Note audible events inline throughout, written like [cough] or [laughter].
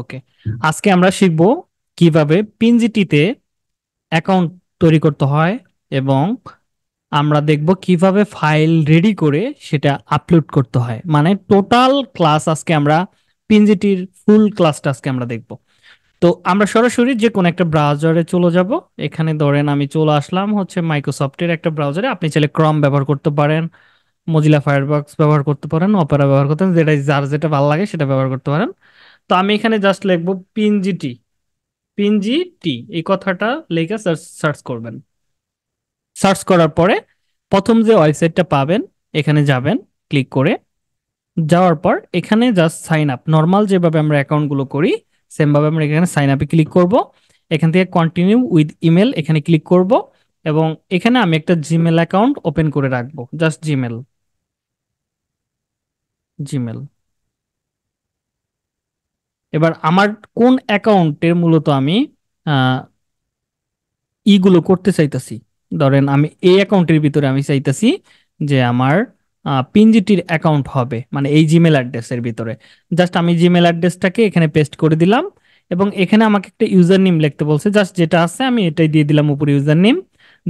ওকে আজকে আমরা শিখব কিভাবে পিনজিটিতে অ্যাকাউন্ট তৈরি করতে হয় এবং আমরা দেখব কিভাবে ফাইল রেডি করে সেটা আপলোড করতে হয় মানে টোটাল ক্লাস আজকে আমরা পিনজিটির ফুল ক্লাসটা আজকে আমরা দেখব তো আমরা সরাসরি যে কোনো একটা ব্রাউজারে চলে যাব এখানে ধরেন আমি চলে আসলাম হচ্ছে মাইক্রোসফটের একটা ব্রাউজারে আপনি চাইলে ক্রম ব্যবহার করতে পারেন মজিলা ফায়ারবক্স ব্যবহার করতে পারেন অপেরা ব্যবহার করতে পারেন যেটা যার যেটা ভালো লাগে সেটা ব্যবহার করতে পারেন তো আমি এখানে জাস্ট লিখবো পিএনজি টি পিএনজি টি এই কথাটা লিখে সার্চ করবেন সার্চ করার পরে প্রথম যে ওয়েবসাইটটা পাবেন এখানে যাবেন ক্লিক করে যাওয়ার পর এখানে জাস্ট সাইন আপ নর্মাল যেভাবে আমরা অ্যাকাউন্টগুলো করি সেমভাবে আমরা এখানে সাইন আপে ক্লিক করব এখান থেকে কন্টিনিউ উইথ ইমেল এখানে ক্লিক করব এবং এখানে আমি একটা জিমেল অ্যাকাউন্ট ওপেন করে রাখবো জাস্ট জিমেল জিমেল এবার আমার কোন অ্যাকাউন্টের মূলত আমি ইগুলো করতে চাইতাছি ধরেন আমি এই অ্যাকাউন্টের ভিতরে আমি চাইতাছি যে আমার পিনজিটির অ্যাকাউন্ট হবে মানে এই জিমেল অ্যাড্রেসের ভিতরে জাস্ট আমি জিমেল অ্যাড্রেসটাকে এখানে পেস্ট করে দিলাম এবং এখানে আমাকে একটা ইউজার নেম লিখতে বলছে জাস্ট যেটা আছে আমি এটাই দিয়ে দিলাম উপরে ইউজার নেম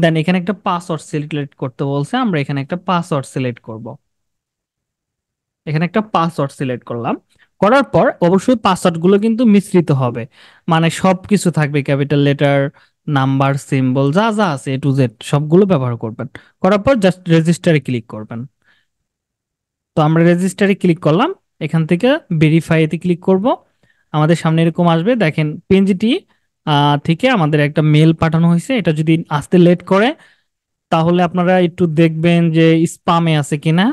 দেন এখানে একটা পাসওয়ার্ড সিলেক্ট করতে বলছে আমরা এখানে একটা পাসওয়ার্ড সিলেক্ট করব এখানে একটা পাসওয়ার্ড সিলেক্ট করলাম করার পর অবশ্যই পাসওয়ার্ডগুলো কিন্তু মিশ্রিত হবে মানে সব কিছু থাকবে ক্যাপিটাল লেটার নাম্বার সিম্বল যা যা আছে এ টু জেড সবগুলো ব্যবহার করবেন করার পর জাস্ট রেজিস্টারে ক্লিক করবেন তো আমরা রেজিস্টারে ক্লিক করলাম এখান থেকে ভেরিফাইতে ক্লিক করব আমাদের সামনে এরকম আসবে দেখেন পেনজিটি থেকে আমাদের একটা মেল পাঠানো হয়েছে এটা যদি আসতে লেট করে তাহলে আপনারা একটু দেখবেন যে স্পামে আছে কিনা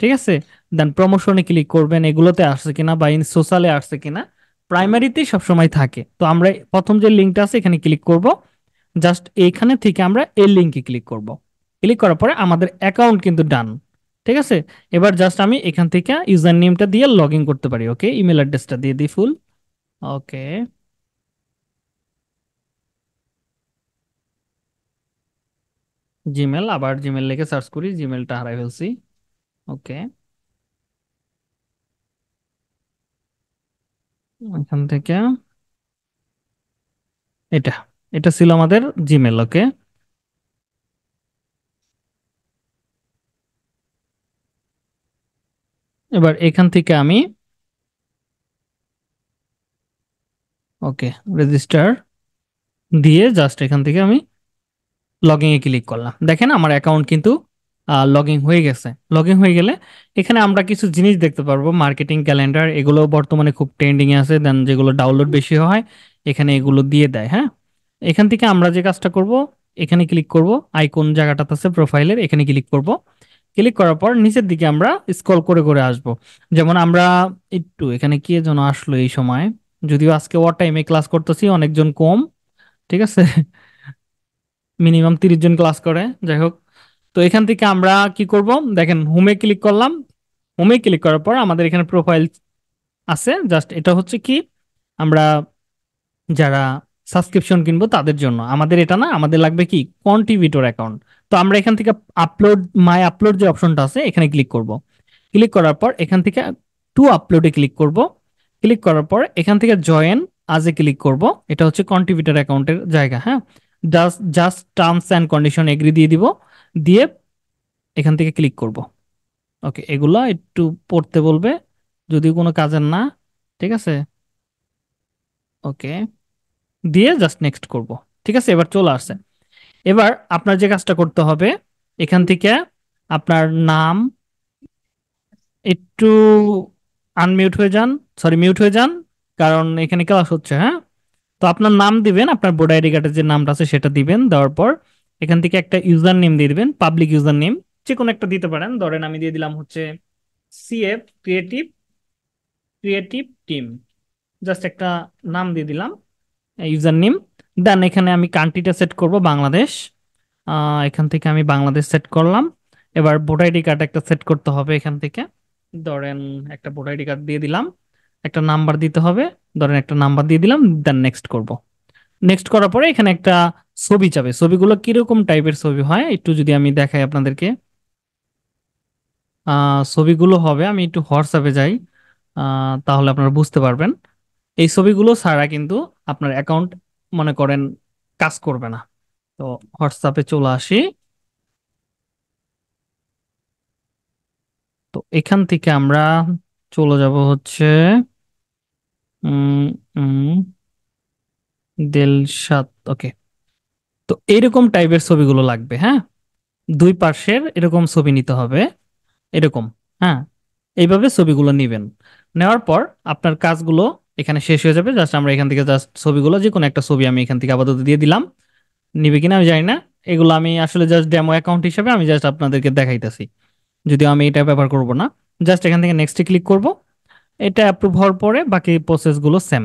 ঠিক আছে দেন প্রমোশনে ক্লিক করবেন এগুলোতে আসছে কিনা বা ইন সোশ্যালে আসছে কিনা প্রাইমারিতেই সবসময় থাকে তো আমরা প্রথম যে লিঙ্কটা আছে এখানে ক্লিক করব জাস্ট এইখানে থেকে আমরা এই লিঙ্কে ক্লিক করব ক্লিক করার পরে আমাদের অ্যাকাউন্ট কিন্তু ডান ঠিক আছে এবার জাস্ট আমি এখান থেকে ইউজার নেমটা দিয়ে লগ ইন করতে পারি ওকে ইমেল অ্যাড্রেসটা দিয়ে দিই ফুল ওকে জিমেল আবার জিমেল লিখে সার্চ করি জিমেলটা হারাই ফেলছি ওকে এখান থেকে এটা এটা ছিল আমাদের জিমেল ওকে এবার এখান থেকে আমি ওকে রেজিস্টার দিয়ে জাস্ট এখান থেকে আমি ইন এ ক্লিক করলাম দেখেন আমার অ্যাকাউন্ট কিন্তু লগিং হয়ে গেছে লগিং হয়ে গেলে এখানে আমরা কিছু জিনিস দেখতে পারবো মার্কেটিং ক্যালেন্ডার এগুলো বর্তমানে খুব ট্রেন্ডিং আছে দেন যেগুলো ডাউনলোড বেশি হয় এখানে এগুলো দিয়ে দেয় হ্যাঁ এখান থেকে আমরা যে কাজটা করব এখানে ক্লিক করব আইকন জায়গাটাতে আছে প্রোফাইলের এখানে ক্লিক করব ক্লিক করার পর নিচের দিকে আমরা স্ক্রল করে করে আসব যেমন আমরা একটু এখানে কে যেন আসলো এই সময় যদিও আজকে ওয়ার টাইমে ক্লাস করতেছি অনেকজন কম ঠিক আছে মিনিমাম [laughs] তিরিশ জন ক্লাস করে যাই হোক তো এখান থেকে আমরা কি করব দেখেন হোমে ক্লিক করলাম হোমে ক্লিক করার পর আমাদের এখানে প্রোফাইল আছে জাস্ট এটা হচ্ছে কি আমরা যারা সাবস্ক্রিপশন কিনবো তাদের জন্য আমাদের এটা না আমাদের লাগবে কি কন্ট্রিবিউটর অ্যাকাউন্ট তো আমরা এখান থেকে আপলোড মাই আপলোড যে অপশনটা আছে এখানে ক্লিক করব ক্লিক করার পর এখান থেকে টু আপলোডে ক্লিক করব ক্লিক করার পর এখান থেকে জয়েন আজে ক্লিক করব এটা হচ্ছে কন্ট্রিবিউটর অ্যাকাউন্টের জায়গা হ্যাঁ just just terms and condition agree দিয়ে দিব দিয়ে এখান থেকে ক্লিক করব ওকে এগুলা একটু পড়তে বলবে যদি কোনো কাজের না ঠিক আছে ওকে দিয়ে জাস্ট নেক্সট করব ঠিক আছে এবার চলে আসছে এবার আপনার যে কাজটা করতে হবে এখান থেকে আপনার নাম একটু আনমিউট হয়ে যান সরি মিউট হয়ে যান কারণ এখানে ক্লাস হচ্ছে হ্যাঁ তো আপনার নাম দিবেন আপনার বোর্ড আইডি কার্ডের যে নামটা আছে সেটা দিবেন দেওয়ার পর এখান থেকে একটা ইউজার নেম দিয়ে দিবেন পাবলিক ইউজার নেম যে কোনো একটা দিতে পারেন ধরেন আমি দিয়ে দিলাম হচ্ছে CF creative creative team just একটা নাম দিয়ে দিলাম ইউজার নেম দেন এখানে আমি কান্ট্রিটা সেট করব বাংলাদেশ এখান থেকে আমি বাংলাদেশ সেট করলাম এবার ভোটার আইডি কার্ড একটা সেট করতে হবে এখান থেকে ধরেন একটা ভোটার আইডি কার্ড দিয়ে দিলাম একটা নাম্বার দিতে হবে ধরেন একটা নাম্বার দিয়ে দিলাম দেন নেক্সট করব নেক্সট করার পরে এখানে একটা ছবি চাবে ছবিগুলো কিরকম টাইপের ছবি হয় একটু যদি আমি দেখাই আপনাদেরকে ছবিগুলো হবে আমি একটু হোয়াটসঅ্যাপে যাই তাহলে আপনারা বুঝতে পারবেন এই ছবিগুলো ছাড়া কিন্তু আপনার অ্যাকাউন্ট মনে করেন কাজ করবে না তো হোয়াটসঅ্যাপে চলে আসি তো এখান থেকে আমরা চলে যাব হচ্ছে দেলসাত ওকে তো এরকম টাইপের ছবিগুলো লাগবে হ্যাঁ দুই পার্শ্বের এরকম ছবি নিতে হবে এরকম হ্যাঁ এইভাবে ছবিগুলো নেবেন নেওয়ার পর আপনার কাজগুলো এখানে শেষ হয়ে যাবে জাস্ট আমরা এখান থেকে জাস্ট ছবিগুলো যে কোনো একটা ছবি আমি এখান থেকে আপাতত দিয়ে দিলাম নিবে কিনা আমি জানি না এগুলো আমি আসলে জাস্ট ডেমো অ্যাকাউন্ট হিসেবে আমি জাস্ট আপনাদেরকে দেখাইতেছি যদিও আমি এটা ব্যবহার করব না জাস্ট এখান থেকে নেক্সটে ক্লিক করব এটা অ্যাপ্রুভ হওয়ার পরে বাকি প্রসেসগুলো সেম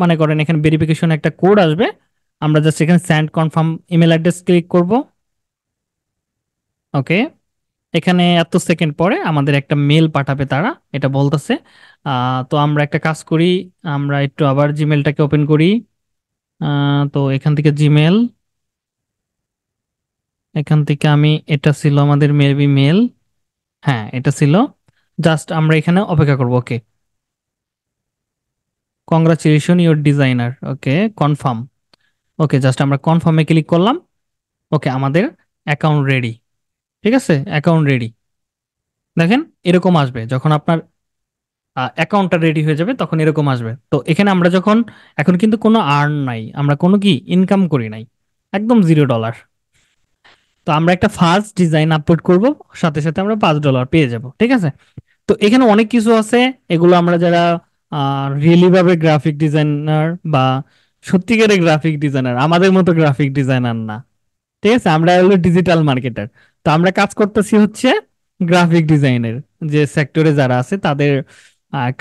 মানে করেন এখানে ভেরিফিকেশন একটা কোড আসবে আমরা জাস্ট এখানে send confirm email address click করব ওকে এখানে এত সেকেন্ড পরে আমাদের একটা মেল পাঠাবে তারা এটা বলতেছে তো আমরা একটা কাজ করি আমরা একটু আবার জিমেলটাকে ওপেন করি তো এখান থেকে জিমেল এখান থেকে আমি এটা ছিল আমাদের মেবি মেল হ্যাঁ এটা ছিল জাস্ট আমরা এখানে অপেক্ষা করব okay congratulation your designer okay confirm okay just আমরা কনফার্মে ক্লিক করলাম ওকে আমাদের অ্যাকাউন্ট রেডি ঠিক আছে অ্যাকাউন্ট রেডি দেখেন এরকম আসবে যখন আপনার অ্যাকাউন্টটা রেডি হয়ে যাবে তখন এরকম আসবে তো এখানে আমরা যখন এখন কিন্তু কোনো আর্ন নাই আমরা কোনো কি ইনকাম করি নাই একদম জিরো ডলার তো আমরা একটা ফার্স্ট ডিজাইন আপলোড করব সাথে সাথে আমরা পাঁচ ডলার পেয়ে যাব ঠিক আছে তো এখানে অনেক কিছু আছে এগুলো আমরা যারা রিয়েলিভাবে গ্রাফিক ডিজাইনার বা সত্যিকারের গ্রাফিক ডিজাইনার আমাদের মতো গ্রাফিক ডিজাইনার না ঠিক আছে আমরা হলো ডিজিটাল মার্কেটার তো আমরা কাজ করতেছি হচ্ছে গ্রাফিক ডিজাইনের যে সেক্টরে যারা আছে তাদের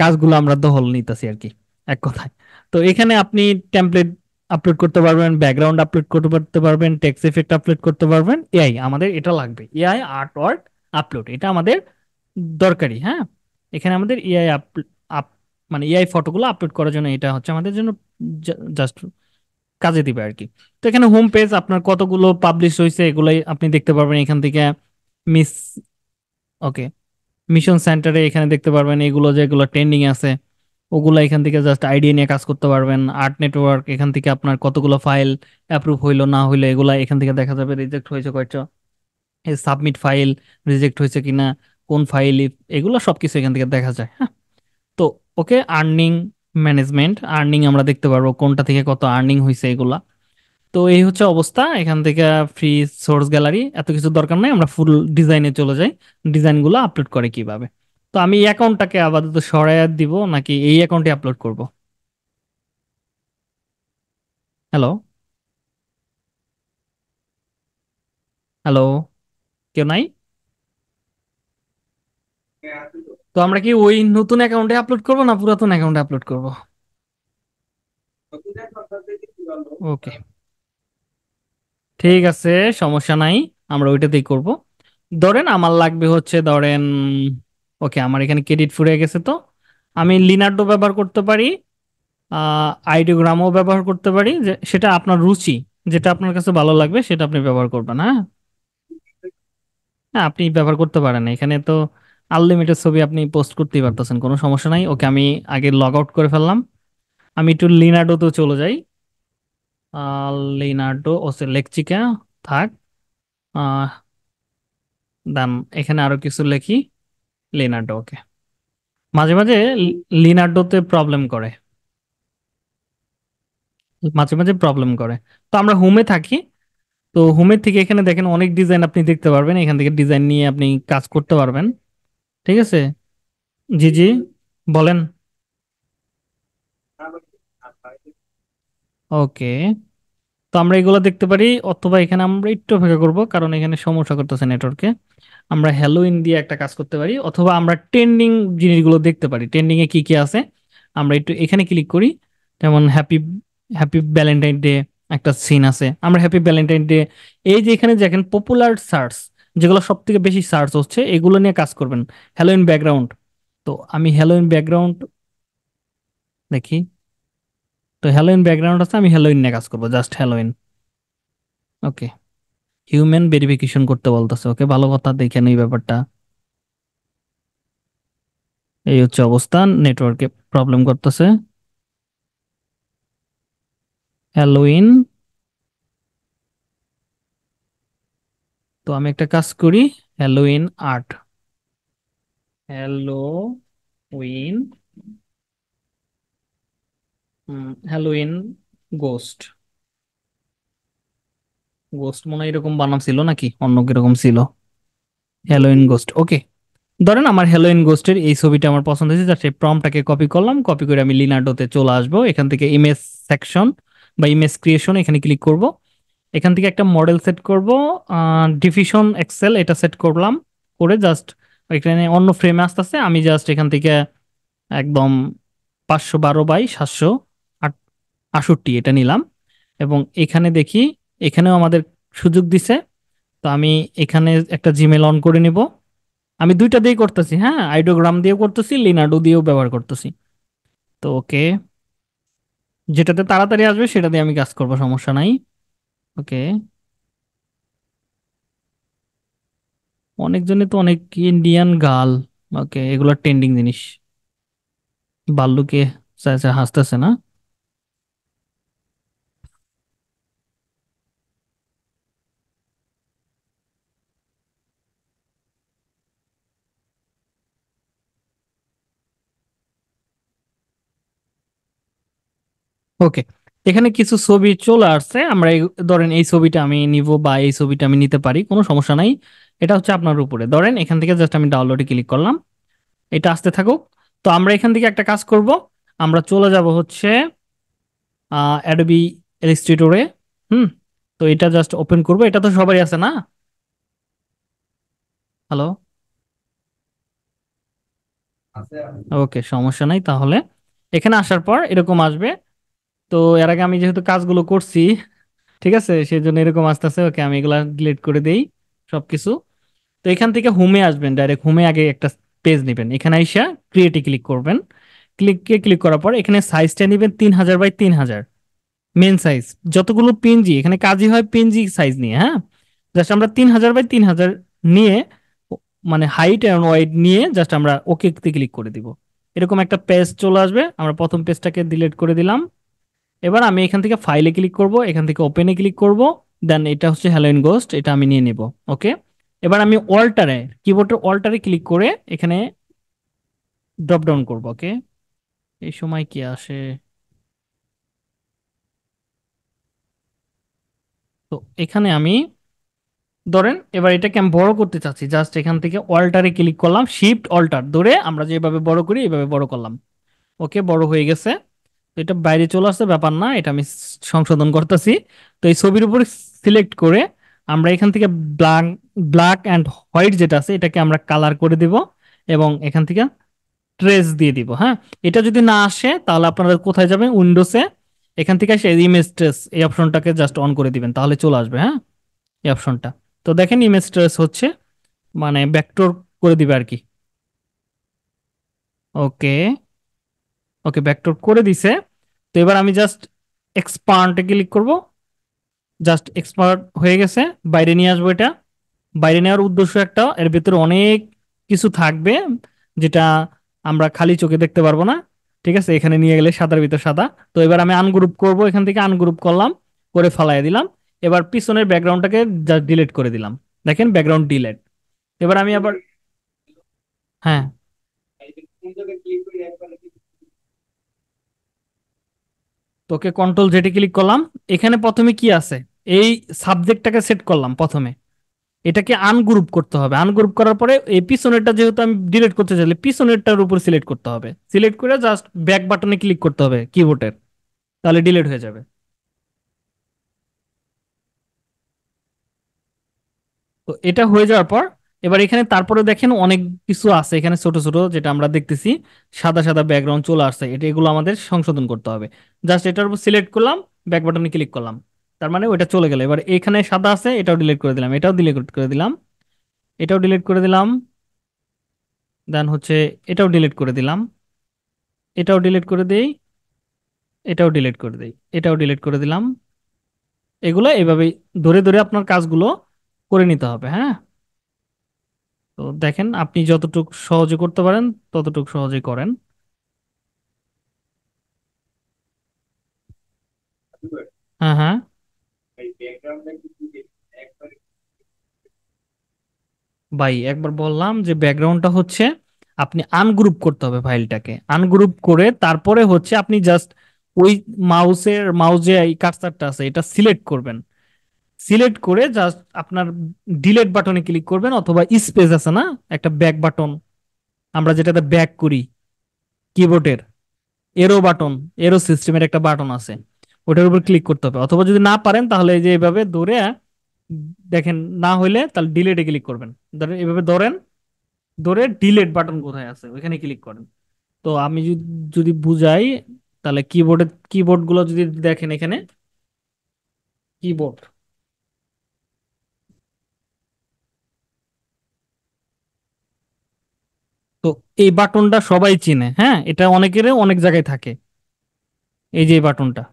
কাজগুলো আমরা দহল নিতেছি আর কি এক কথায় তো এখানে আপনি টেমপ্লেট আপলোড করতে পারবেন ব্যাকগ্রাউন্ড আপলোড করতে পারবেন টেক্সট এফেক্ট আপলোড করতে পারবেন এআই আমাদের এটা লাগবে এআই আর্ট ওয়ার্ক আপলোড এটা আমাদের দরকারি হ্যাঁ এখানে আমাদের এআই আপ মানে এআই ফটোগুলো আপলোড করার জন্য এটা হচ্ছে আমাদের জন্য জাস্ট কাজে দিবে আর কি তো এখানে হোম পেজ আপনার কতগুলো পাবলিশ হয়েছে এগুলোই আপনি দেখতে পারবেন এখান থেকে মিস ওকে মিশন সেন্টারে এখানে দেখতে পারবেন এগুলো যেগুলো ট্রেন্ডিং আছে ওগুলো এখান থেকে জাস্ট আইডিয়া নিয়ে কাজ করতে পারবেন আর্ট নেটওয়ার্ক এখান থেকে আপনার কতগুলো ফাইল অ্যাপ্রুভ হইলো না হইলো এগুলো এখান থেকে দেখা যাবে রিজেক্ট হয়েছে কয়েকটা সাবমিট ফাইল রিজেক্ট হয়েছে কিনা কোন ফাইল এগুলো সব কিছু এখান থেকে দেখা যায় হ্যাঁ ওকে আর্নিং ম্যানেজমেন্ট আর্নিং আমরা দেখতে পারবো কোনটা থেকে কত আর্নিং হয়েছে এগুলা তো এই হচ্ছে অবস্থা এখান থেকে ফ্রি সোর্স গ্যালারি এত কিছু দরকার নাই আমরা ফুল ডিজাইনে চলে যাই ডিজাইনগুলো আপলোড করে কিভাবে তো আমি এই অ্যাকাউন্টটাকে আপাতত সরাইয়া দিব নাকি এই অ্যাকাউন্টে আপলোড করব হ্যালো হ্যালো কেউ নাই তো আমরা কি ওই নতুন অ্যাকাউন্টে আপলোড করব না পুরাতন অ্যাকাউন্টে আপলোড করব ওকে ঠিক আছে সমস্যা নাই আমরা ওইটাতেই করব ধরেন আমার লাগবে হচ্ছে ধরেন ওকে আমার এখানে ক্রেডিট ফুরিয়ে গেছে তো আমি লিনার্ডো ব্যবহার করতে পারি আইডিওগ্রামও ব্যবহার করতে পারি যে সেটা আপনার রুচি যেটা আপনার কাছে ভালো লাগবে সেটা আপনি ব্যবহার করবেন হ্যাঁ, হ্যাঁ আপনি ব্যবহার করতে পারেন এখানে তো আনলিমিটেড ছবি আপনি পোস্ট করতেই পারতেছেন কোনো সমস্যা নাই ওকে আমি আগে লগ আউট করে ফেললাম আমি একটু লিনার্ডোতেও চলে যাই লিনাডো ওসে লেকচিকা থাক দেন এখানে আরও কিছু লেখি লিনাডো ওকে মাঝে মাঝে লিনার্ডোতে প্রবলেম করে মাঝে মাঝে প্রবলেম করে তো আমরা হোমে থাকি তো হোমের থেকে এখানে দেখেন অনেক ডিজাইন আপনি দেখতে পারবেন এখান থেকে ডিজাইন নিয়ে আপনি কাজ করতে পারবেন ঠিক আছে জি জি বলেন ওকে তো আমরা এগুলো দেখতে পারি অথবা এখানে আমরা একটু অপেক্ষা করব কারণ এখানে সমস্যা করতেছে নেটওয়ার্কে আমরা হ্যালো ইন দিয়ে একটা কাজ করতে পারি অথবা আমরা ট্রেন্ডিং জিনিসগুলো দেখতে পারি ট্রেন্ডিং এ কি কি আছে আমরা একটু এখানে ক্লিক করি যেমন হ্যাপি হ্যাপি ভ্যালেন্টাইন ডে একটা সিন আছে আমরা হ্যাপি ভ্যালেন্টাইন ডে এই যে এখানে দেখেন পপুলার সার্চ যেগুলো সব থেকে বেশি সার্চ হচ্ছে এগুলো নিয়ে কাজ করবেন হ্যালোইন ব্যাকগ্রাউন্ড তো আমি হ্যালোইন ব্যাকগ্রাউন্ড দেখি তো হ্যালোইন ব্যাকগ্রাউন্ড আছে আমি হ্যালোইন নিয়ে কাজ করবো just Halloween okay human verification করতে বলতেছে ওকে ভালো কথা দেখে নেই ব্যাপারটা এই হচ্ছে অবস্থান নেটওয়ার্কে প্রবলেম করতেছে হ্যালোইন তো আমি একটা কাজ করি Halloween art Halloween Halloween ghost ghost মনে হয় এরকম বানাম ছিল নাকি অন্য কিরকম ছিল হ্যালোইন গোস্ট ওকে ধরেন আমার হ্যালোইন গোস্টের এই ছবিটা আমার পছন্দ হয়েছে যার সেই প্রমটাকে কপি করলাম কপি করে আমি লিনার্ডোতে চলে আসবো এখান থেকে ইমেজ সেকশন বা ইমেজ ক্রিয়েশন এখানে ক্লিক করবো এখান থেকে একটা মডেল সেট করব ডিফিশন এক্সেল এটা সেট করলাম করে জাস্ট এখানে অন্য ফ্রেমে আসতে আসতে আমি জাস্ট এখান থেকে একদম পাঁচশো বারো বাই সাতশো আটষট্টি এটা নিলাম এবং এখানে দেখি এখানেও আমাদের সুযোগ দিছে তো আমি এখানে একটা জিমেল অন করে নিব আমি দুইটা দিয়ে করতেছি হ্যাঁ আইডোগ্রাম দিয়েও করতেছি লিনাডো দিয়েও ব্যবহার করতেছি তো ওকে যেটাতে তাড়াতাড়ি আসবে সেটা দিয়ে আমি কাজ করবো সমস্যা নাই ওকে অনেকজনে তো অনেক ইন্ডিয়ান গার্ল ওকে এগুলো ট্রেন্ডিং জিনিস বাল্লুকে হাসতেছে না ওকে এখানে কিছু ছবি চলে আসছে আমরা ধরেন এই ছবিটা আমি নিব বা এই ছবিটা আমি নিতে পারি কোনো সমস্যা নাই এটা হচ্ছে আপনার উপরে ধরেন এখান থেকে জাস্ট আমি ডাউনলোডে ক্লিক করলাম এটা আসতে থাকুক তো আমরা এখান থেকে একটা কাজ করব আমরা চলে যাব হচ্ছে অ্যাডোবি এলিস্ট্রিটোরে হুম তো এটা জাস্ট ওপেন করব এটা তো সবারই আছে না হ্যালো ওকে সমস্যা নাই তাহলে এখানে আসার পর এরকম আসবে তো এর আগে আমি যেহেতু কাজগুলো করছি ঠিক আছে সেই জন্য এরকম আস্তে আস্তে ওকে আমি এগুলা ডিলিট করে দেই কিছু তো এখান থেকে হোমে আসবেন ডাইরেক্ট হোমে আগে একটা পেজ নেবেন এখানে আইসা ক্রিয়েটে ক্লিক করবেন ক্লিককে ক্লিক করার পর এখানে সাইজটা নেবেন তিন হাজার বাই তিন হাজার মেন সাইজ যতগুলো পিনজি এখানে কাজই হয় পিনজি সাইজ নিয়ে হ্যাঁ জাস্ট আমরা তিন হাজার বাই তিন হাজার নিয়ে মানে হাইট অ্যান্ড ওয়াইড নিয়ে জাস্ট আমরা ওকেতে ক্লিক করে দিব এরকম একটা পেজ চলে আসবে আমরা প্রথম পেজটাকে ডিলিট করে দিলাম এবার আমি এখান থেকে ফাইলে ক্লিক করব এখান থেকে ওপেনে ক্লিক করব দেন এটা হচ্ছে হ্যালোইন গোস্ট এটা আমি নিয়ে নেব ওকে এবার আমি অল্টারে কিবোর্ডের অল্টারে ক্লিক করে এখানে ড্রপ ডাউন করব ওকে এই সময় কি আসে তো এখানে আমি ধরেন এবার এটাকে আমি বড় করতে চাচ্ছি জাস্ট এখান থেকে অল্টারে ক্লিক করলাম শিফট অল্টার ধরে আমরা যেভাবে বড় করি এইভাবে বড় করলাম ওকে বড় হয়ে গেছে এটা বাইরে চলে আসছে ব্যাপার না এটা আমি সংশোধন করতেছি তো এই ছবির উপর সিলেক্ট করে আমরা এখান থেকে ব্ল্যাক ব্ল্যাক অ্যান্ড হোয়াইট যেটা আছে এটাকে আমরা কালার করে দিব এবং এখান থেকে ট্রেস দিয়ে দিব হ্যাঁ এটা যদি না আসে তাহলে আপনারা কোথায় যাবেন উইন্ডোসে এখান থেকে আসে ইমেজ ট্রেস এই অপশনটাকে জাস্ট অন করে দিবেন তাহলে চলে আসবে হ্যাঁ এই অপশনটা তো দেখেন ইমেজ ট্রেস হচ্ছে মানে ব্যাকটোর করে দিবে আর কি ওকে ওকে ব্যাকডোর করে দিছে তো এবার আমি জাস্ট এক্সপার্টে ক্লিক করব জাস্ট এক্সপার্ট হয়ে গেছে বাইরে নিয়ে আসবো এটা বাইরে নেওয়ার উদ্দেশ্য একটা এর ভিতরে অনেক কিছু থাকবে যেটা আমরা খালি চোখে দেখতে পারবো না ঠিক আছে এখানে নিয়ে গেলে সাদার ভিতর সাদা তো এবার আমি আনগ্রুপ করব এখান থেকে আনগ্রুপ করলাম করে ফালাই দিলাম এবার পিছনের ব্যাকগ্রাউন্ডটাকে জাস্ট ডিলেট করে দিলাম দেখেন ব্যাকগ্রাউন্ড ডিলেট এবার আমি আবার হ্যাঁ তোকে কন্ট্রোল জেটে ক্লিক করলাম এখানে প্রথমে কি আছে এই সাবজেক্টটাকে সেট করলাম প্রথমে এটাকে আনগ্রুপ করতে হবে আনগ্রুপ করার পরে এই পিছনেরটা যেহেতু আমি ডিলিট করতে চাইলে পিছনেরটার উপর সিলেক্ট করতে হবে সিলেক্ট করে জাস্ট ব্যাক বাটনে ক্লিক করতে হবে কিবোর্ডের তাহলে ডিলিট হয়ে যাবে তো এটা হয়ে যাওয়ার পর এবার এখানে তারপরে দেখেন অনেক কিছু আছে এখানে ছোট ছোট যেটা আমরা দেখতেছি সাদা সাদা ব্যাকগ্রাউন্ড চলে আসছে এটা এগুলো আমাদের সংশোধন করতে হবে জাস্ট এটার উপর সিলেক্ট করলাম ব্যাক বাটনে ক্লিক করলাম তার মানে ওইটা চলে গেল এবার এখানে সাদা আছে এটাও ডিলিট করে দিলাম এটাও ডিলিট করে দিলাম এটাও ডিলিট করে দিলাম দেন হচ্ছে এটাও ডিলিট করে দিলাম এটাও ডিলিট করে দিই এটাও ডিলিট করে দিই এটাও ডিলিট করে দিলাম এগুলো এভাবেই ধরে ধরে আপনার কাজগুলো করে নিতে হবে হ্যাঁ তো দেখেন আপনি যতটুক সহজে করতে পারেন ততটুকু সহজে করেন হ্যাঁ হ্যাঁ ভাই একবার বললাম যে ব্যাকগ্রাউন্ডটা হচ্ছে আপনি আনগ্রুপ করতে হবে ফাইলটাকে আনগ্রুপ করে তারপরে হচ্ছে আপনি জাস্ট ওই মাউসের মাউজে এই কার্সারটা আছে এটা সিলেক্ট করবেন সিলেক্ট করে জাস্ট আপনার ডিলেট বাটনে ক্লিক করবেন অথবা স্পেস আছে না একটা ব্যাক বাটন আমরা যেটাতে ব্যাক করি কিবোর্ডের এরো বাটন এরো সিস্টেমের একটা বাটন আছে ওটার উপর ক্লিক করতে হবে অথবা যদি না পারেন তাহলে এই যে এভাবে ধরে দেখেন না হইলে তাহলে ডিলেটে ক্লিক করবেন ধরেন এভাবে ধরেন ধরে ডিলেট বাটন কোথায় আছে ওইখানে ক্লিক করেন তো আমি যদি বুঝাই তাহলে কিবোর্ডে কিবোর্ডগুলো যদি দেখেন এখানে কিবোর্ড তো এই বাটনটা সবাই চিনে হ্যাঁ এটা অনেকের অনেক জায়গায় থাকে এই যে বাটনটা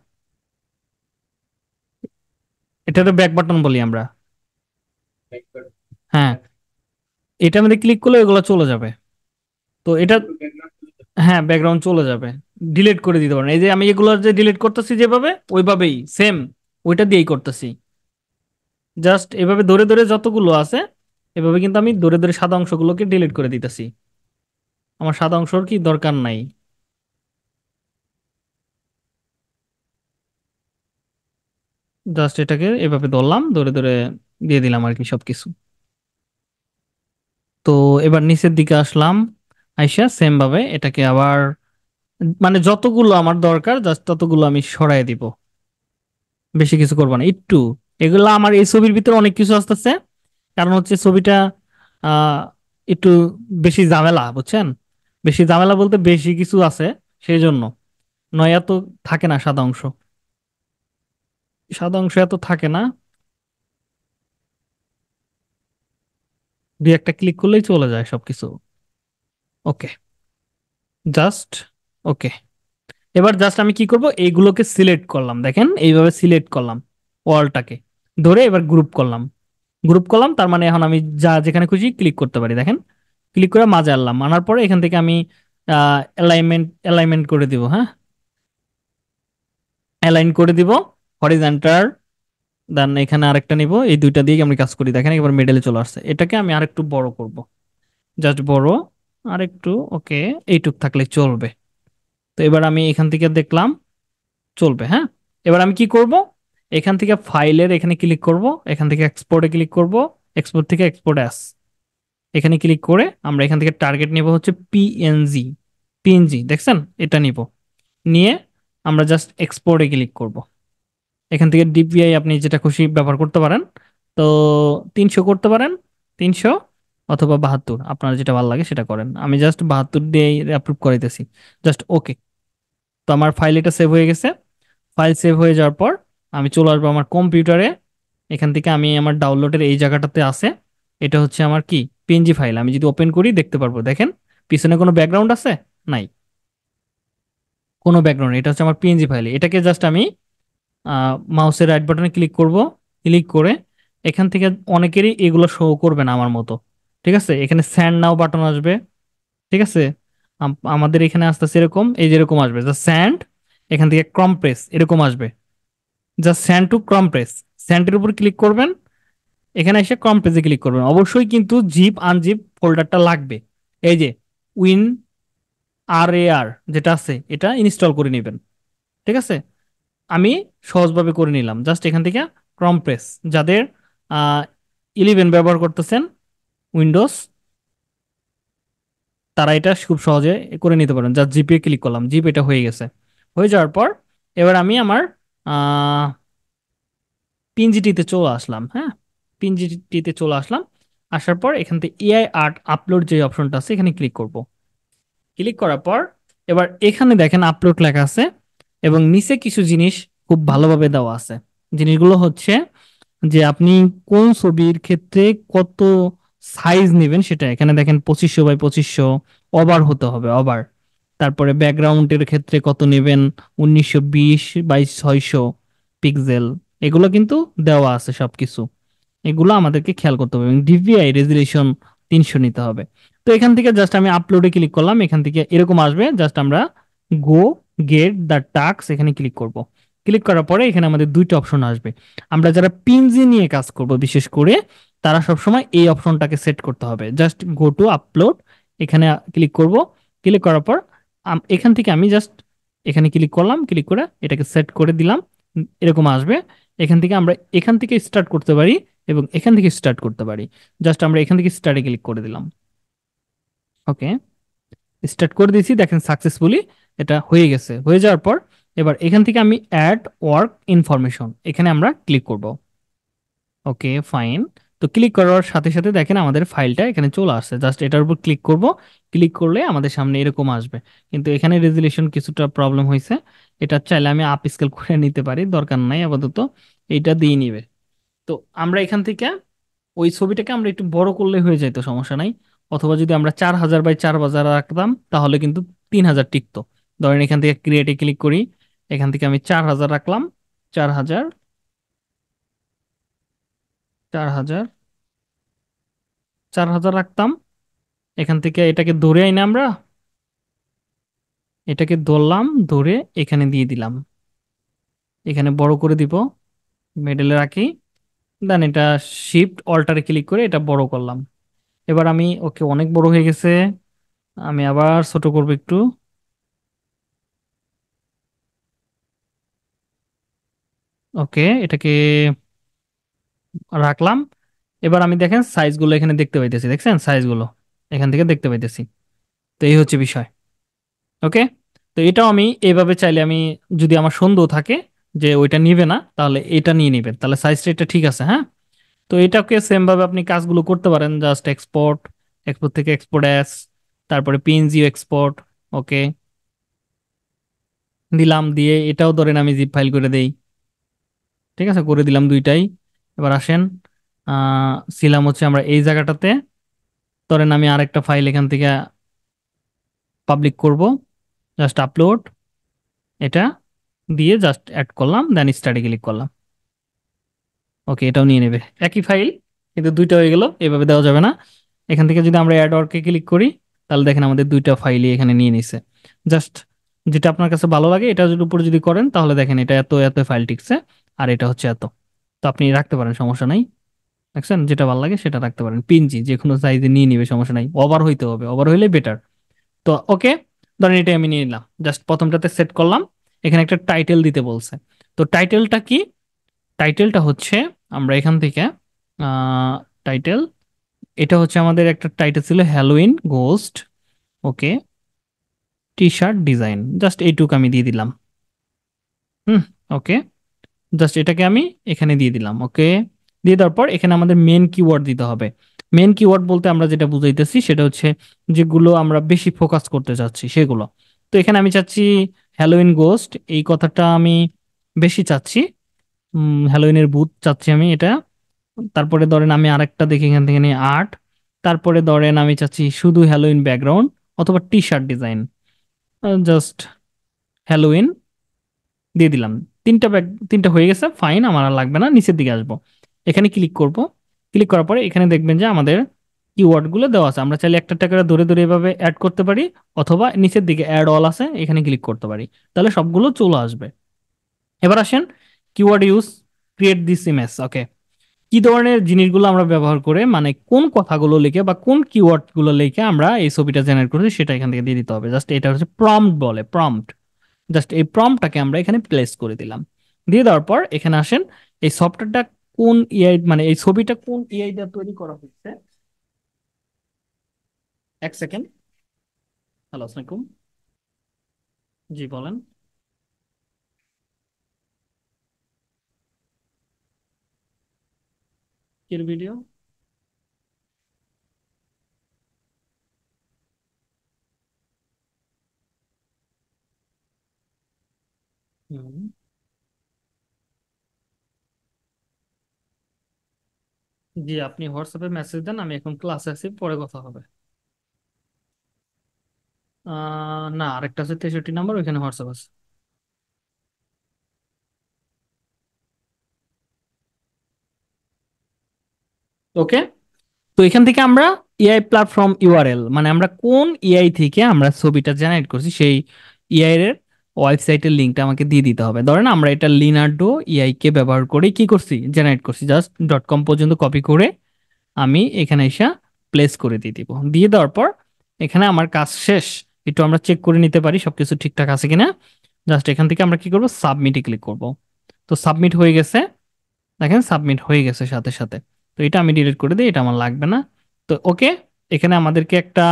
এটা তো ব্যাক বাটন বলি আমরা হ্যাঁ এটা মধ্যে ক্লিক করলে এগুলো চলে যাবে তো এটা হ্যাঁ ব্যাকগ্রাউন্ড চলে যাবে ডিলিট হ্যাঁ, করে দিতে পারেন এই যে আমি এগুলো যে ডিলিট করতেছি যেভাবে ওইভাবেই সেম ওইটা দিয়েই করতেছি জাস্ট এভাবে ধরে ধরে যতগুলো আছে এভাবে কিন্তু আমি ধরে ধরে সাদা অংশগুলোকে ডিলিট করে দিতেছি আমার সাদা অংশর কি দরকার নাই জাস্ট এটাকে এভাবে ধরলাম ধরে ধরে দিয়ে দিলাম আর কি সবকিছু তো এবার নিচের দিকে আসলাম আইসা সেম ভাবে এটাকে আবার মানে যতগুলো আমার দরকার জাস্ট ততগুলো আমি সরাই দিব বেশি কিছু করবো না একটু এগুলো আমার এই ছবির ভিতরে অনেক কিছু আসতেছে কারণ হচ্ছে ছবিটা একটু বেশি ঝামেলা বুঝছেন বেশি ঝামেলা বলতে বেশি কিছু আছে সেই জন্য নয় এত থাকে না সাদা অংশ সাদা অংশ এত থাকে না দুই একটা ক্লিক করলেই চলে যায় সবকিছু ওকে জাস্ট ওকে এবার জাস্ট আমি কি করব এইগুলোকে সিলেক্ট করলাম দেখেন এইভাবে সিলেক্ট করলাম ওয়ালটাকে ধরে এবার গ্রুপ করলাম গ্রুপ করলাম তার মানে এখন আমি যা যেখানে খুশি ক্লিক করতে পারি দেখেন ক্লিক করে মাঝে আনলাম আনার পরে এখান থেকে আমি অ্যালাইনমেন্ট অ্যালাইনমেন্ট করে দিব হ্যাঁ অ্যালাইন করে দিব হরিজেন্টার দেন এখানে আরেকটা নিব এই দুইটা দিয়ে আমি কাজ করি দেখেন একবার মিডলে চলে আসছে এটাকে আমি আরেকটু বড় করব জাস্ট বড় আরেকটু ওকে এইটুক থাকলে চলবে তো এবার আমি এখান থেকে দেখলাম চলবে হ্যাঁ এবার আমি কি করব এখান থেকে ফাইলের এখানে ক্লিক করব এখান থেকে এক্সপোর্টে ক্লিক করব এক্সপোর্ট থেকে এক্সপোর্ট অ্যাস এখানে ক্লিক করে আমরা এখান থেকে টার্গেট নেব হচ্ছে পিএনজি পিএনজি দেখছেন এটা নিব নিয়ে আমরা জাস্ট এক্সপোর্টে ক্লিক করব এখান থেকে ডিপিআই আপনি যেটা খুশি ব্যবহার করতে পারেন তো তিনশো করতে পারেন তিনশো অথবা বাহাত্তর আপনার যেটা ভালো লাগে সেটা করেন আমি জাস্ট বাহাত্তর দিয়ে অ্যাপ্রুভ করাইতেছি জাস্ট ওকে তো আমার ফাইল এটা সেভ হয়ে গেছে ফাইল সেভ হয়ে যাওয়ার পর আমি চলে আসবো আমার কম্পিউটারে এখান থেকে আমি আমার ডাউনলোডের এই জায়গাটাতে আসে এটা হচ্ছে আমার কি পিএনজি ফাইল আমি যদি ওপেন করি দেখতে পারবো দেখেন পিছনে কোনো ব্যাকগ্রাউন্ড আছে নাই কোনো ব্যাকগ্রাউন্ড এটা হচ্ছে আমার পিএনজি ফাইল এটাকে জাস্ট আমি মাউসের রাইট বাটনে ক্লিক করব ক্লিক করে এখান থেকে অনেকেরই এগুলো শো করবে না আমার মতো ঠিক আছে এখানে স্যান্ড নাও বাটন আসবে ঠিক আছে আমাদের এখানে আসতে এরকম এই যেরকম আসবে যা স্যান্ড এখান থেকে ক্রম প্রেস এরকম আসবে যা স্যান্ড টু ক্রম প্রেস স্যান্ডের উপর ক্লিক করবেন এখানে এসে ক্রম পেজে ক্লিক করবেন অবশ্যই কিন্তু জিপ আনজিপ ফোল্ডারটা লাগবে এই যে উইন আর এ আর যেটা আছে এটা ইনস্টল করে নেবেন ঠিক আছে আমি সহজভাবে করে নিলাম জাস্ট এখান থেকে ক্রম প্রেস যাদের ইলেভেন ব্যবহার করতেছেন উইন্ডোজ তারা এটা খুব সহজে করে নিতে পারেন যা জিপে ক্লিক করলাম জিপ এটা হয়ে গেছে হয়ে যাওয়ার পর এবার আমি আমার পিনজিটিতে চলে আসলাম হ্যাঁ পিএনজিটিতে চলে আসলাম আসার পর এখান থেকে এআই আর্ট আপলোড যে অপশনটা আছে এখানে ক্লিক করব ক্লিক করার পর এবার এখানে দেখেন আপলোড লেখা আছে এবং নিচে কিছু জিনিস খুব ভালোভাবে দেওয়া আছে জিনিসগুলো হচ্ছে যে আপনি কোন ছবির ক্ষেত্রে কত সাইজ নেবেন সেটা এখানে দেখেন পঁচিশশো বাই পঁচিশশো ওভার হতে হবে ওভার তারপরে ব্যাকগ্রাউন্ডের ক্ষেত্রে কত নেবেন উনিশশো বিশ বাই ছয়শো পিক্সেল এগুলো কিন্তু দেওয়া আছে সবকিছু এগুলো আমাদেরকে খেয়াল করতে হবে এবং ডিপিআই রেজুলেশন তিনশো নিতে হবে তো এখান থেকে জাস্ট আমি আপলোডে ক্লিক করলাম এখান থেকে এরকম আসবে জাস্ট আমরা গো গেট দ্য টাক্স এখানে ক্লিক করব ক্লিক করার পরে এখানে আমাদের দুইটা অপশন আসবে আমরা যারা পিনজি নিয়ে কাজ করব বিশেষ করে তারা সবসময় এই অপশনটাকে সেট করতে হবে জাস্ট গো টু আপলোড এখানে ক্লিক করব ক্লিক করার পর এখান থেকে আমি জাস্ট এখানে ক্লিক করলাম ক্লিক করে এটাকে সেট করে দিলাম এরকম আসবে এখান থেকে আমরা এখান থেকে স্টার্ট করতে পারি এবং এখান থেকে স্টার্ট করতে পারি জাস্ট আমরা এখান থেকে স্টার্টে ক্লিক করে দিলাম ওকে স্টার্ট করে দিয়েছি দেখেন সাকসেসফুলি এটা হয়ে গেছে হয়ে যাওয়ার পর এবার এখান থেকে আমি অ্যাড ওয়ার্ক ইনফরমেশন এখানে আমরা ক্লিক করব ওকে ফাইন তো ক্লিক করার সাথে সাথে দেখেন আমাদের ফাইলটা এখানে চলে আসছে জাস্ট এটার উপর ক্লিক করব ক্লিক করলে আমাদের সামনে এরকম আসবে কিন্তু এখানে রেজুলেশন কিছুটা প্রবলেম হয়েছে এটা চাইলে আমি আপ স্কেল করে নিতে পারি দরকার নাই আপাতত এটা দিয়ে নিবে তো আমরা এখান থেকে ওই ছবিটাকে আমরা একটু বড় করলে হয়ে যেত সমস্যা নাই অথবা যদি আমরা চার হাজার বাই চার হাজার রাখতাম তাহলে কিন্তু তিন হাজার টিকতো ধরেন এখান থেকে ক্রিয়েটে ক্লিক করি এখান থেকে আমি চার হাজার রাখলাম চার হাজার চার হাজার চার হাজার রাখতাম এখান থেকে এটাকে ধরে আইনি আমরা এটাকে ধরলাম ধরে এখানে দিয়ে দিলাম এখানে বড় করে দিব মেডেলে রাখি দেন এটা শিফট অল্টারে ক্লিক করে এটা বড় করলাম এবার আমি ওকে অনেক বড় হয়ে গেছে আমি আবার ছোট করব একটু ওকে এটাকে রাখলাম এবার আমি দেখেন সাইজগুলো এখানে দেখতে পাইতেছি দেখছেন সাইজগুলো এখান থেকে দেখতে পাইতেছি তো এই হচ্ছে বিষয় ওকে তো এটাও আমি এভাবে চাইলে আমি যদি আমার সন্দেহ থাকে যে ওইটা নিবে না তাহলে এটা নিয়ে নেবেন তাহলে সাইজটা এটা ঠিক আছে হ্যাঁ তো এটাকে সেম ভাবে আপনি কাজগুলো করতে পারেন জাস্ট এক্সপোর্ট এক্সপোর্ট থেকে এক্সপোর্ট অ্যাস তারপরে পিএনজিও এক্সপোর্ট ওকে দিলাম দিয়ে এটাও ধরেন আমি জিপ ফাইল করে দেই ঠিক আছে করে দিলাম দুইটাই এবার আসেন ছিলাম হচ্ছে আমরা এই জায়গাটাতে ধরেন আমি আরেকটা ফাইল এখান থেকে পাবলিক করব জাস্ট আপলোড এটা দিয়ে জাস্ট অ্যাড করলাম দেন স্টাডি ক্লিক করলাম ওকে এটাও নিয়ে নেবে একই ফাইল কিন্তু দুইটা হয়ে গেল এভাবে দেওয়া যাবে না এখান থেকে যদি আমরা অ্যাড ওয়ার্কে ক্লিক করি তাহলে দেখেন আমাদের দুইটা ফাইলই এখানে নিয়ে নিছে জাস্ট যেটা আপনার কাছে ভালো লাগে এটার উপর যদি করেন তাহলে দেখেন এটা এত এত ফাইল টিকছে আর এটা হচ্ছে এত তো আপনি রাখতে পারেন সমস্যা নাই দেখছেন যেটা ভালো লাগে সেটা রাখতে পারেন পিনজি যে কোনো সাইজে নিয়ে নিবে সমস্যা নাই ওভার হইতে হবে ওভার হইলে বেটার তো ওকে ধরেন এটা আমি নিয়ে নিলাম জাস্ট প্রথমটাতে সেট করলাম এখানে একটা টাইটেল দিতে বলছে তো টাইটেলটা কি টাইটেলটা হচ্ছে আমরা এখান থেকে টাইটেল এটা হচ্ছে আমাদের একটা টাইটেল ছিল Halloween ghost okay T shirt design just এইটুকু আমি দিয়ে দিলাম হুম ওকে জাস্ট এটাকে আমি এখানে দিয়ে দিলাম ওকে দিয়ে দেওয়ার পর এখানে আমাদের মেন কিওয়ার্ড দিতে হবে মেন কিওয়ার্ড বলতে আমরা যেটা বুঝাইতেছি সেটা হচ্ছে যেগুলো আমরা বেশি ফোকাস করতে চাচ্ছি সেগুলো তো এখানে আমি চাচ্ছি হ্যালোইন গোস্ট এই কথাটা আমি বেশি চাচ্ছি হ্যালোইনের বুথ চাচ্ছি আমি এটা তারপরে ধরেন আমি আরেকটা দেখি এখান থেকে নিয়ে আর্ট তারপরে ধরেন আমি চাচ্ছি শুধু হ্যালোইন ব্যাকগ্রাউন্ড অথবা T shirt design just Halloween দিয়ে দিলাম তিনটা ব্যাগ তিনটা হয়ে গেছে ফাইন আমার আর লাগবে না নিচের দিকে আসবো এখানে ক্লিক করব ক্লিক করার পরে এখানে দেখবেন যে আমাদের কিওয়ার্ডগুলো দেওয়া আছে আমরা চাইলে একটা টাকা ধরে ধরে এভাবে অ্যাড করতে পারি অথবা নিচের দিকে অ্যাড অল আছে এখানে ক্লিক করতে পারি তাহলে সবগুলো চলে আসবে এবার আসেন keyword use create this image okay কি ধরনের জিনিসগুলো আমরা ব্যবহার করে মানে কোন কথাগুলো লিখে বা কোন কিওয়ার্ডগুলো লিখে আমরা এই ছবিটা জেনারেট করছি সেটা এখান থেকে দিয়ে দিতে হবে জাস্ট এটা হচ্ছে প্রম্পট বলে প্রম্পট জাস্ট এই প্রম্পটাকে আমরা এখানে প্লেস করে দিলাম দিয়ে দেওয়ার পর এখানে আসেন এই সফটওয়্যারটা কোন এআই মানে এই ছবিটা কোন এআইটা তৈরি করা হচ্ছে এক সেকেন্ড হ্যালো আসসালাম জি বলেন কির ভিডিও জি আপনি হোয়াটসঅ্যাপে মেসেজ দেন আমি এখন ক্লাসে আছি পরে কথা হবে আহ, না আরেকটা আছে তেষট্টি নাম্বার ওইখানে হোয়াটসঅ্যাপ আছে ওকে তো এখান থেকে আমরা এআই প্ল্যাটফর্ম ইউআরএল মানে আমরা কোন এআই থেকে আমরা ছবিটা জেনারেট করছি সেই এআই এর ওয়েবসাইটের লিঙ্কটা আমাকে দিয়ে দিতে হবে ধরেন আমরা এটা লিনার্ডো এআই কে ব্যবহার করে কি করছি জেনারেট করছি জাস্ট ডট কম পর্যন্ত কপি করে আমি এখানে এসে প্লেস করে দিয়ে দিব দিয়ে দেওয়ার পর এখানে আমার কাজ শেষ একটু আমরা চেক করে নিতে পারি সব কিছু ঠিকঠাক আছে কিনা জাস্ট এখান থেকে আমরা কি করব সাবমিটে ক্লিক করব তো সাবমিট হয়ে গেছে দেখেন সাবমিট হয়ে গেছে সাথে সাথে তো এটা আমি ডিলিট করে দিই এটা আমার লাগবে না তো ওকে এখানে আমাদেরকে একটা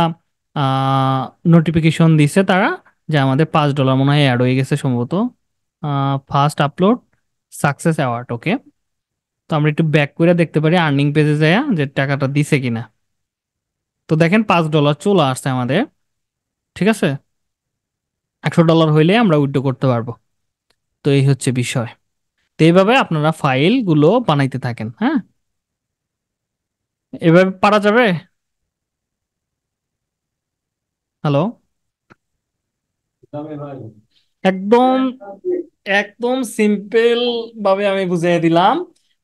নোটিফিকেশন দিছে তারা যে আমাদের পাঁচ ডলার মনে হয় অ্যাড হয়ে গেছে সম্ভবত first upload success award okay তো আমরা একটু ব্যাক করে দেখতে পারি আর্নিং পেজে যায় যে টাকাটা দিছে কিনা তো দেখেন পাঁচ ডলার চলে আসছে আমাদের ঠিক আছে একশো ডলার হইলে আমরা উইথড্র করতে পারবো তো এই হচ্ছে বিষয় তো এইভাবে আপনারা ফাইলগুলো বানাইতে থাকেন হ্যাঁ এভাবে পারা যাবে হ্যালো একদম একদম সিম্পল ভাবে আমি বুঝিয়ে দিলাম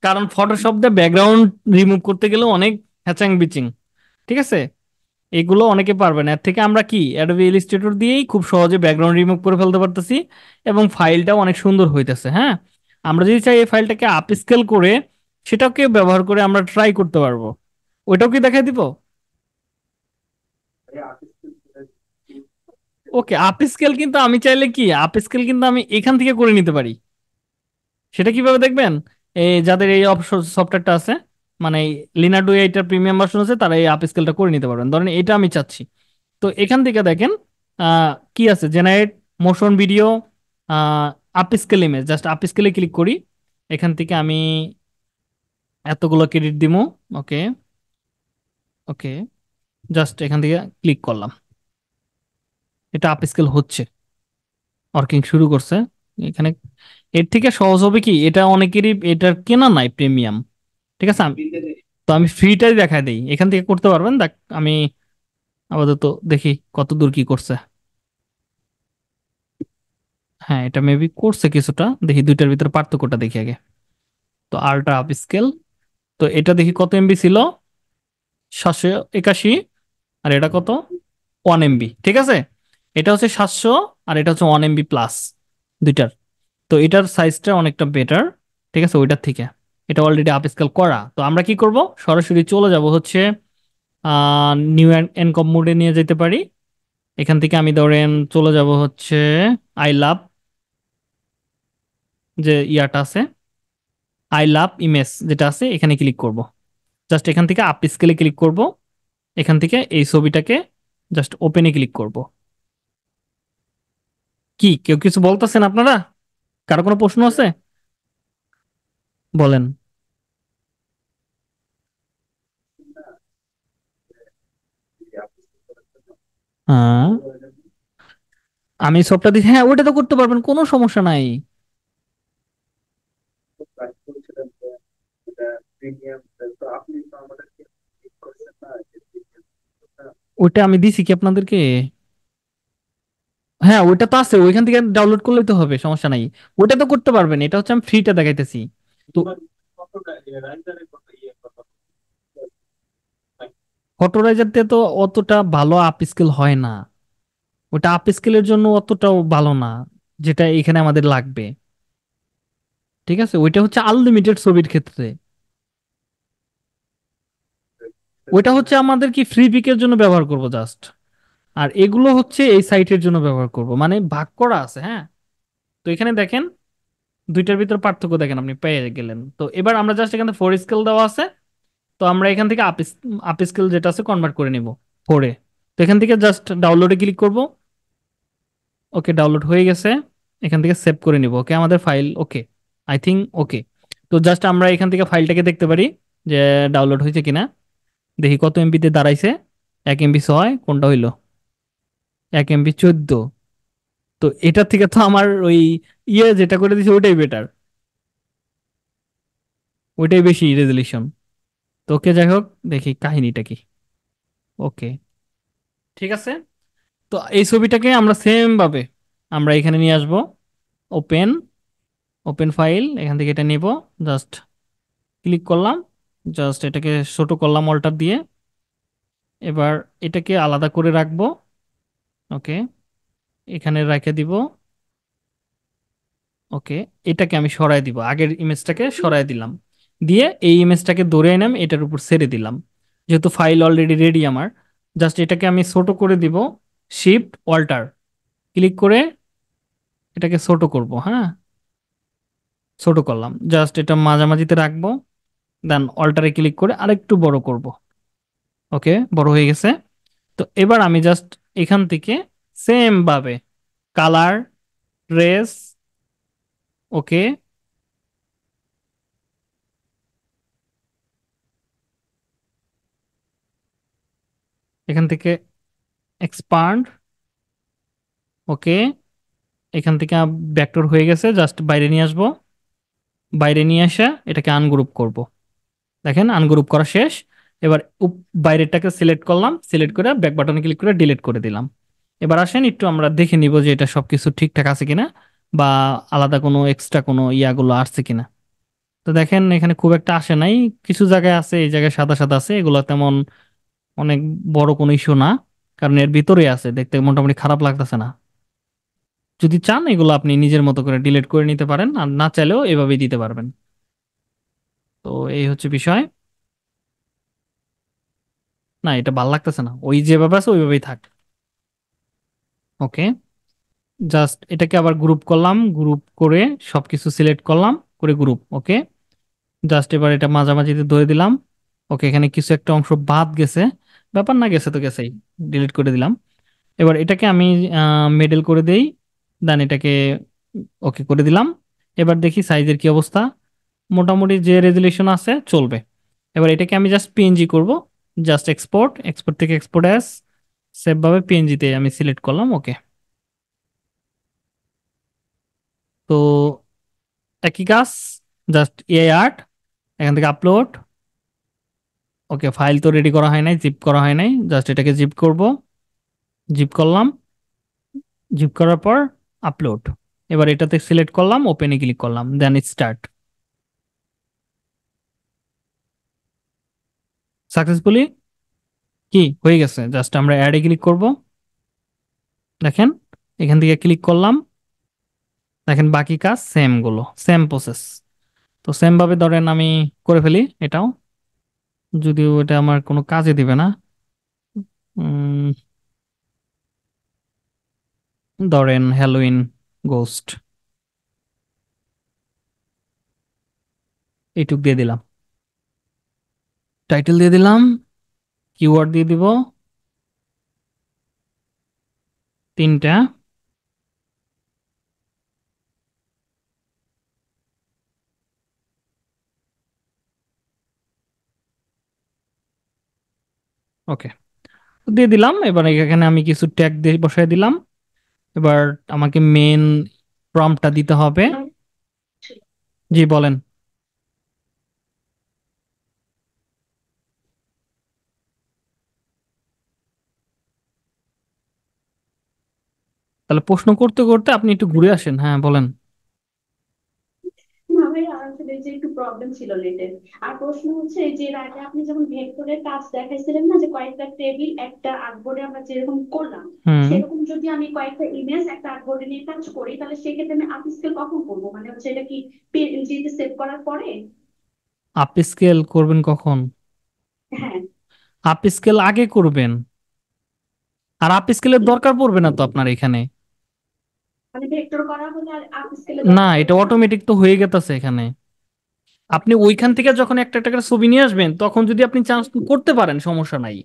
কারণ ফটোশপ দিয়ে ব্যাকগ্রাউন্ড রিমুভ করতে গেলে অনেক হ্যাচাং বিচিং ঠিক আছে এগুলো অনেকে পারবে না এর থেকে আমরা কি অ্যাডোবি ইলিস্ট্রেটর দিয়েই খুব সহজে ব্যাকগ্রাউন্ড রিমুভ করে ফেলতে পারতেছি এবং ফাইলটাও অনেক সুন্দর হইতেছে হ্যাঁ আমরা যদি চাই এই ফাইলটাকে আপ স্কেল করে সেটাকে ব্যবহার করে আমরা ট্রাই করতে পারবো ওইটাও কি দেখাই দিব ওকে আপ স্কেল কিন্তু আমি চাইলে কি আপ স্কেল কিন্তু আমি এখান থেকে করে নিতে পারি সেটা কিভাবে দেখবেন এই যাদের এই সফটওয়্যারটা আছে মানে লিনাডু এইটার প্রিমিয়াম ভার্সন আছে তারা এই আপ স্কেলটা করে নিতে পারবেন ধরেন এটা আমি চাচ্ছি তো এখান থেকে দেখেন কি আছে generate motion video upscale image just আপ স্কেলে ক্লিক করি এখান থেকে আমি এতগুলো ক্রেডিট দিব ওকে ওকে জাস্ট এখান থেকে ক্লিক করলাম এটা আপ স্কেল হচ্ছে ওয়ার্কিং শুরু করছে এখানে এর থেকে সহজ হবে কি এটা অনেকেরই এটার কেনা নাই প্রিমিয়াম ঠিক আছে তো আমি ফ্রিটাই দেখা দিই এখান থেকে করতে পারবেন দেখ আমি আপাতত দেখি কত দূর কি করছে হ্যাঁ এটা মেবি করছে কিছুটা দেখি দুইটার ভিতরে পার্থক্যটা দেখি আগে তো আলট্রা আপ স্কেল তো এটা দেখি কত এমবি ছিল সাতশো একাশি আর এটা কত ওয়ান এমবি ঠিক আছে এটা হচ্ছে সাতশো আর এটা হচ্ছে ওয়ান এমবি প্লাস দুইটার তো এটার সাইজটা অনেকটা বেটার ঠিক আছে ওইটার থেকে এটা অলরেডি আপস্কেল করা তো আমরা কি করব সরাসরি চলে যাব হচ্ছে নিউ এনকম মোডে নিয়ে যেতে পারি এখান থেকে আমি ধরেন চলে যাব হচ্ছে আই লাভ যে ইয়াটা আছে আই লাভ ইমেজ যেটা আছে এখানে ক্লিক করব জাস্ট এখান থেকে আপ স্কেলে ক্লিক করব এখান থেকে এই ছবিটাকে জাস্ট ওপেনে ক্লিক করব কি কেউ কিছু বলতেছেন আপনারা কারো কোনো প্রশ্ন আছে বলেন আমি সবটা দিচ্ছি হ্যাঁ ওটা তো করতে পারবেন কোনো সমস্যা নাই ওটা আমি দিছি কি আপনাদেরকে হ্যাঁ ওটা তো আছে ওইখান থেকে ডাউনলোড করলে তো হবে সমস্যা নাই ওটা তো করতে পারবেন এটা হচ্ছে আমি ফ্রিটা দেখাইতেছি তো তো অতটা ভালো হয় না ওটা জন্য অতটাও ভালো না যেটা এখানে আমাদের লাগবে ঠিক আছে ওইটা হচ্ছে আনলিমিটেড ছবির ক্ষেত্রে ওইটা হচ্ছে আমাদের কি ফ্রি পিকের জন্য ব্যবহার করব জাস্ট আর এগুলো হচ্ছে এই সাইটের জন্য ব্যবহার করব মানে ভাগ করা আছে হ্যাঁ তো এখানে দেখেন দুইটার ভিতরে পার্থক্য দেখেন আপনি পেয়ে গেলেন তো এবার আমরা জাস্ট এখানে ফোর স্কেল দেওয়া আছে তো আমরা এখান থেকে আপ আপ স্কেল যেটা আছে কনভার্ট করে নিব ফোরে তো এখান থেকে জাস্ট ডাউনলোডে ক্লিক করব ওকে ডাউনলোড হয়ে গেছে এখান থেকে সেভ করে নিব ওকে আমাদের file okay I think okay তো জাস্ট আমরা এখান থেকে ফাইলটাকে দেখতে পারি যে ডাউনলোড হয়েছে কিনা দেখি কত এমবিতে দাঁড়াইছে এক এমবি ছয় কোনটা হইলো এক এমবি চোদ্দ তো এটার থেকে তো আমার ওই ইয়ে যেটা করে দিছে ওটাই বেটার ওইটাই বেশি রেজলিউশন তো ওকে যাই হোক দেখি কাহিনীটা কি ওকে ঠিক আছে তো এই ছবিটাকে আমরা সেম ভাবে আমরা এখানে নিয়ে আসব ওপেন ওপেন ফাইল এখান থেকে এটা নেব জাস্ট ক্লিক করলাম জাস্ট এটাকে ছোট করলাম অল্টার দিয়ে এবার এটাকে আলাদা করে রাখবো ওকে এখানে রেখে দিব ওকে এটাকে আমি সরাই দিব আগের ইমেজটাকে সরাই দিলাম দিয়ে এই ইমেজটাকে দৌড়ে এনে আমি এটার উপর ছেড়ে দিলাম যেহেতু ফাইল অলরেডি রেডি আমার জাস্ট এটাকে আমি ছোট করে দিব শিফট অল্টার ক্লিক করে এটাকে ছোট করব হ্যাঁ ছোট করলাম জাস্ট এটা মাঝামাঝিতে রাখবো দেন অল্টারে ক্লিক করে আরেকটু বড় করব ওকে বড় হয়ে গেছে তো এবার আমি জাস্ট এখান থেকে সেমভাবে কালার ড্রেস ওকে এখান থেকে এক্সপান্ড ওকে এখান থেকে ব্যাকটোর হয়ে গেছে জাস্ট বাইরে নিয়ে আসবো বাইরে নিয়ে আসা এটাকে আনগ্রুপ করব দেখেন আনগ্রুপ করা শেষ এবার বাইরেরটাকে সিলেক্ট করলাম সিলেক্ট করে ব্যাক বাটনে ক্লিক করে ডিলিট করে দিলাম এবার আসেন একটু আমরা দেখে নিব যে এটা সবকিছু ঠিকঠাক আছে কিনা বা আলাদা কোনো এক্সট্রা কোনো ইয়াগুলো আসছে কিনা তো দেখেন এখানে খুব একটা আসে নাই কিছু জায়গায় আছে এই জায়গায় সাদা সাদা আছে এগুলো তেমন অনেক বড় কোনো ইস্যু না কারণ এর ভিতরে আছে দেখতে মোটামুটি খারাপ লাগতেছে না যদি চান এগুলো আপনি নিজের মতো করে ডিলিট করে নিতে পারেন আর না চাইলেও এভাবেই দিতে পারবেন তো এই হচ্ছে বিষয় না এটা ভাল লাগতেছে না ওই যেভাবে আছে ওইভাবেই থাক ওকে জাস্ট এটাকে আবার গ্রুপ করলাম গ্রুপ করে সব কিছু সিলেক্ট করলাম করে গ্রুপ ওকে জাস্ট এবার এটা মাঝামাঝিতে ধরে দিলাম ওকে এখানে কিছু একটা অংশ বাদ গেছে ব্যাপার না গেছে তো গেছেই ডিলিট করে দিলাম এবার এটাকে আমি মেডেল করে দেই দেন এটাকে ওকে করে দিলাম এবার দেখি সাইজের কি অবস্থা মোটামুটি যে রেজুলেশন আছে চলবে এবার এটাকে আমি জাস্ট পিএনজি করব জাস্ট এক্সপোর্ট এক্সপোর্ট থেকে এক্সপোর্ট অ্যাস সেভ ভাবে পিএনজি তে আমি সিলেক্ট করলাম ওকে তো একই কাজ জাস্ট এআই আর্ট এখান থেকে আপলোড ওকে ফাইল তো রেডি করা হয় নাই জিপ করা হয় নাই জাস্ট এটাকে জিপ করব জিপ করলাম জিপ করার পর আপলোড এবার এটাতে সিলেক্ট করলাম ওপেনে ক্লিক করলাম দেন স্টার্ট সাকসেসফুলি কি হয়ে গেছে জাস্ট আমরা অ্যাডে ক্লিক করব দেখেন এখান থেকে ক্লিক করলাম দেখেন বাকি কাজ সেম গুলো সেম প্রসেস তো সেমভাবে ধরেন আমি করে ফেলি এটাও যদিও এটা আমার কোনো কাজে দিবে না ধরেন হ্যালোইন গোস্ট এইটুক দিয়ে দিলাম টাইটেল দিয়ে দিলাম কিওয়ার্ড দিয়ে দিব তিনটা ওকে দিয়ে দিলাম এবার এখানে আমি কিছু ট্যাগ দিয়ে বসাই দিলাম এবার আমাকে মেন প্রমটা দিতে হবে জি বলেন তাহলে প্রশ্ন করতে করতে আপনি একটু ঘুরে আসেন হ্যাঁ বলেন একটু প্রবলেম ছিল লেটের আর প্রশ্ন হচ্ছে যে দেখাইছিলেন না যে কয়েকটা টেবিল একটা আমরা যেরকম করলাম যদি আমি কয়েকটা ইমেজ একটা করি তাহলে সেক্ষেত্রে আমি কখন করবো মানে হচ্ছে এটা কি সেভ করার পরে করবেন কখন হ্যাঁ আগে করবেন আর দরকার পড়বে না তো আপনার এখানে মানে না এটা অটোমেটিক তো হয়ে গেতেছে এখানে আপনি ওইখান থেকে যখন একটা একটা করে ছবি নিয়ে আসবেন তখন যদি আপনি চান্স করতে পারেন সমস্যা নাই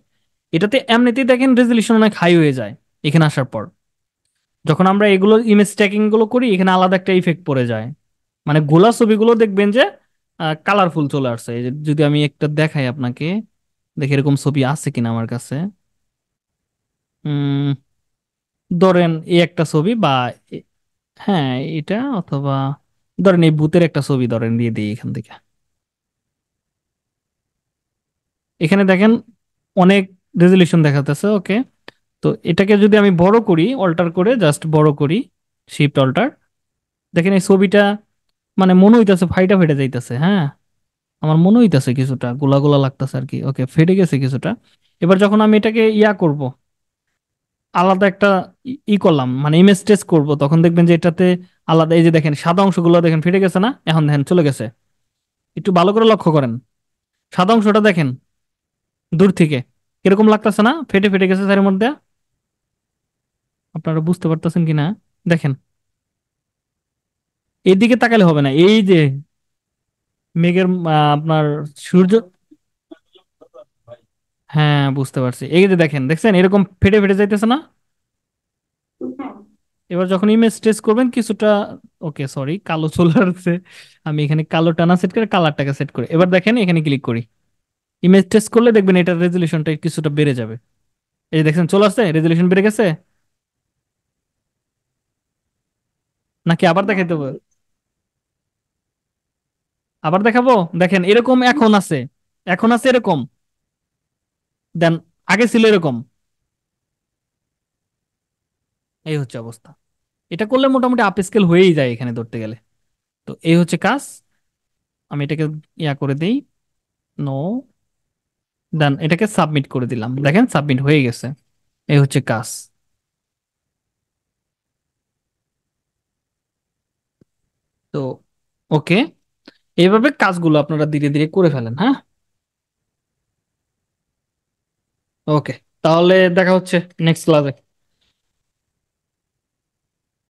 এটাতে এমনিতেই দেখেন রেজলিউশন অনেক হাই হয়ে যায় এখানে আসার পর যখন আমরা এগুলো ইমেজ ট্যাকিং গুলো করি এখানে আলাদা একটা ইফেক্ট পড়ে যায় মানে গোলা ছবিগুলো দেখবেন যে কালারফুল চলে আসছে যদি আমি একটা দেখাই আপনাকে দেখে এরকম ছবি আছে কিনা আমার কাছে উম ধরেন এই একটা ছবি বা হ্যাঁ এটা অথবা ধরেন এই ভূতের একটা ছবি ধরেন দিয়ে দিই এখান থেকে এখানে দেখেন অনেক রেজলিউশন দেখাতেছে ওকে তো এটাকে যদি আমি বড় করি অল্টার করে জাস্ট বড় করি শিফট অল্টার দেখেন এই ছবিটা মানে মনে হইতেছে ফাইটা ফেটে যাইতেছে হ্যাঁ আমার মনে হইতেছে কিছুটা গোলা গোলা লাগতেছে আর কি ওকে ফেটে গেছে কিছুটা এবার যখন আমি এটাকে ইয়া করব আলাদা একটা ই করলাম মানে ইমেজ টেস্ট করব তখন দেখবেন যে এটাতে আলাদা এই যে দেখেন সাদা অংশগুলো দেখেন ফেটে গেছে না এখন দেখেন চলে গেছে একটু ভালো করে লক্ষ্য করেন সাদা অংশটা দেখেন দূর থেকে কিরকম লাগতেছে না ফেটে ফেটে গেছে স্যারের মধ্যে আপনারা বুঝতে পারতেছেন কিনা দেখেন এদিকে তাকালে হবে না এই যে মেঘের আপনার সূর্য হ্যাঁ বুঝতে পারছি এই যে দেখেন দেখছেন এরকম ফেটে ফেটে যাইতেছে না এবার যখন ইমেজ টেস্ট করবেন কিছুটা ওকে সরি কালো চলে আসছে আমি এখানে কালো টানা সেট করে কালারটাকে সেট করি এবার দেখেন এখানে ক্লিক করি ইমেজ টেস্ট করলে দেখবেন এটার রেজলিউশনটা কিছুটা বেড়ে যাবে এই যে দেখছেন চলে আসছে রেজলিউশন বেড়ে গেছে নাকি আবার দেখাইতে হবে আবার দেখাবো দেখেন এরকম এখন আছে এখন আছে এরকম দেন আগে ছিল এরকম এই হচ্ছে অবস্থা এটা করলে মোটামুটি আপ স্কেল হয়েই যায় এখানে ধরতে গেলে তো এই হচ্ছে কাজ আমি এটাকে ইয়া করে দিই নো দেন এটাকে সাবমিট করে দিলাম দেখেন সাবমিট হয়ে গেছে এই হচ্ছে কাজ তো ওকে এইভাবে কাজগুলো আপনারা ধীরে ধীরে করে ফেলেন হ্যাঁ ওকে তাহলে দেখা হচ্ছে নেক্সট ক্লাসে